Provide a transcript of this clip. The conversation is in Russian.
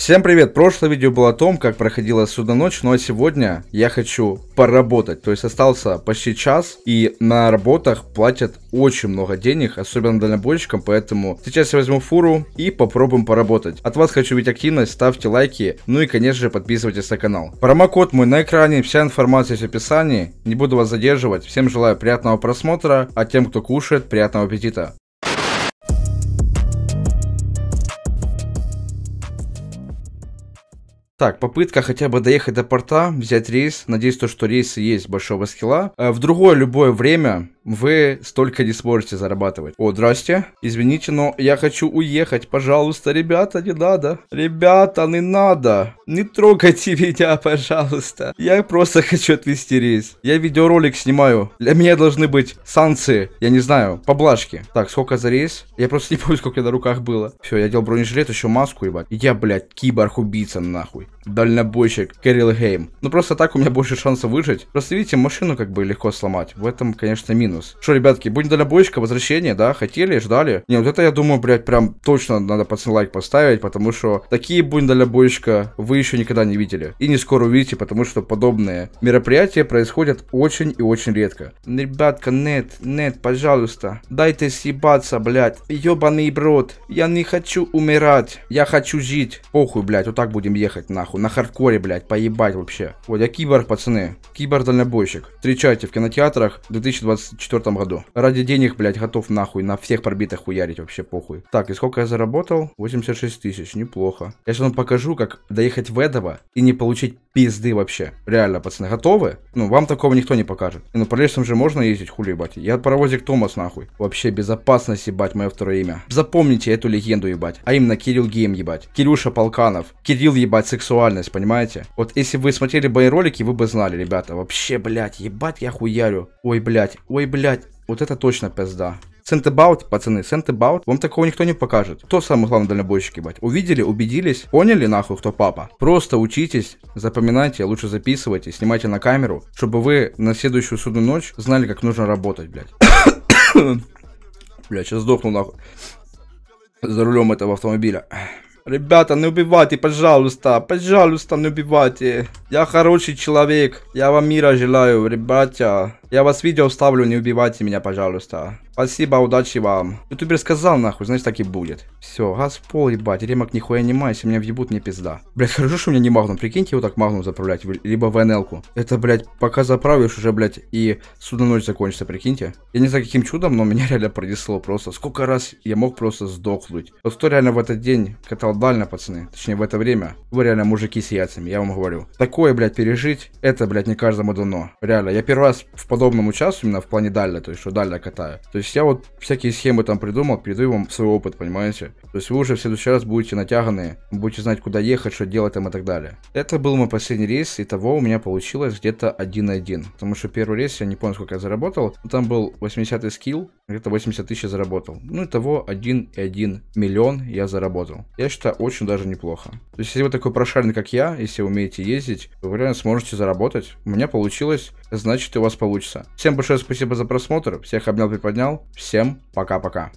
Всем привет! Прошлое видео было о том, как проходила сюда ночь, но сегодня я хочу поработать. То есть остался почти час, и на работах платят очень много денег, особенно дальнобойщикам, поэтому сейчас я возьму фуру и попробуем поработать. От вас хочу видеть активность, ставьте лайки, ну и конечно же подписывайтесь на канал. Промокод мой на экране, вся информация есть в описании, не буду вас задерживать, всем желаю приятного просмотра, а тем кто кушает, приятного аппетита. Так, попытка хотя бы доехать до порта, взять рейс. Надеюсь, то, что рейсы есть большого скилла. Э, в другое любое время вы столько не сможете зарабатывать. О, здрасте. Извините, но я хочу уехать. Пожалуйста, ребята, не надо. Ребята, не надо. Не трогайте меня, пожалуйста. Я просто хочу отвезти рейс. Я видеоролик снимаю. Для меня должны быть санкции. Я не знаю, поблажки. Так, сколько за рейс? Я просто не помню, сколько на руках было. Все, я делал бронежилет, еще маску, ебать. Я, блядь, киборг-убийца, нахуй дальнобойщик Кэрил Гейм. Ну просто так у меня больше шансов выжить. Просто видите, машину как бы легко сломать. В этом, конечно, минус. Что, ребятки, будем дальнобойщика, возвращение, да? Хотели, ждали? Не, вот это я думаю, блядь, прям точно надо пацан лайк поставить, потому что такие будем дальнобойщика вы еще никогда не видели. И не скоро увидите, потому что подобные мероприятия происходят очень и очень редко. Ребятка, нет, нет, пожалуйста, дайте съебаться, блядь. ебаный брод, я не хочу умирать, я хочу жить. Похуй, блядь, вот так будем ехать, нахуй нахуй, на хардкоре, блядь, поебать вообще. Вот, я киборг, пацаны. Киборг-дальнобойщик. Встречайте в кинотеатрах в 2024 году. Ради денег, блядь, готов нахуй на всех пробитых хуярить вообще, похуй. Так, и сколько я заработал? 86 тысяч, неплохо. Я сейчас вам покажу, как доехать в этого и не получить пизды вообще. Реально, пацаны, готовы? Ну, вам такого никто не покажет. И, ну, по же можно ездить, хули, ебать. Я паровозик Томас, нахуй. Вообще, безопасность, ебать, мое второе имя. Запомните эту легенду, ебать. А именно Кирилл Гейм, ебать. Кирюша Полканов. Кирилл, ебать, сексуал визуальность, понимаете? Вот если бы вы смотрели бои ролики, вы бы знали, ребята. Вообще, блядь, ебать я хуярю. Ой, блядь, ой, блядь. Вот это точно пизда. Сентебаут, пацаны, сентебаут, вам такого никто не покажет. Кто самый главный дальнобойщик, ебать? Увидели, убедились, поняли нахуй, кто папа? Просто учитесь, запоминайте, лучше записывайте, снимайте на камеру, чтобы вы на следующую судную ночь знали, как нужно работать, блядь. Бля, сейчас сдохну нахуй. За рулем этого автомобиля. Ребята, не убивайте, пожалуйста. Пожалуйста, не убивайте. Я хороший человек. Я вам мира желаю, ребята. Я вас видео вставлю, не убивайте меня, пожалуйста. Спасибо, удачи вам. Ютубер сказал нахуй, значит так и будет. Все, газ в пол, ебать. Ремок нихуя не маюсь, меня въебут, мне пизда. Блять, хорошо, что у меня не магнум. Прикиньте его так магнум заправлять, либо в НЛ-ку. Это, блять, пока заправишь уже, блять, и судно ночь закончится, прикиньте. Я не знаю, каким чудом, но меня реально пронесло просто. Сколько раз я мог просто сдохнуть. Вот кто реально в этот день катал дально, пацаны. Точнее, в это время. Вы реально мужики с яйцами, я вам говорю. Такой такое, блядь, пережить, это, блядь, не каждому дано. Реально, я первый раз в подобном участвую, именно в плане Далля, то есть, что Далля катаю. То есть, я вот всякие схемы там придумал, передаю вам свой опыт, понимаете? То есть, вы уже в следующий раз будете натяганы, будете знать, куда ехать, что делать там и так далее. Это был мой последний рейс, и того у меня получилось где-то 1-1. Потому что первый рейс, я не помню, сколько я заработал, но там был 80 скилл, где-то 80 тысяч заработал. Ну, и того 1,1 миллион я заработал. Я считаю, очень даже неплохо. То есть, если вы такой прошаренный, как я, если умеете ездить, вы реально сможете заработать. У меня получилось, значит и у вас получится. Всем большое спасибо за просмотр. Всех обнял, приподнял. Всем пока-пока.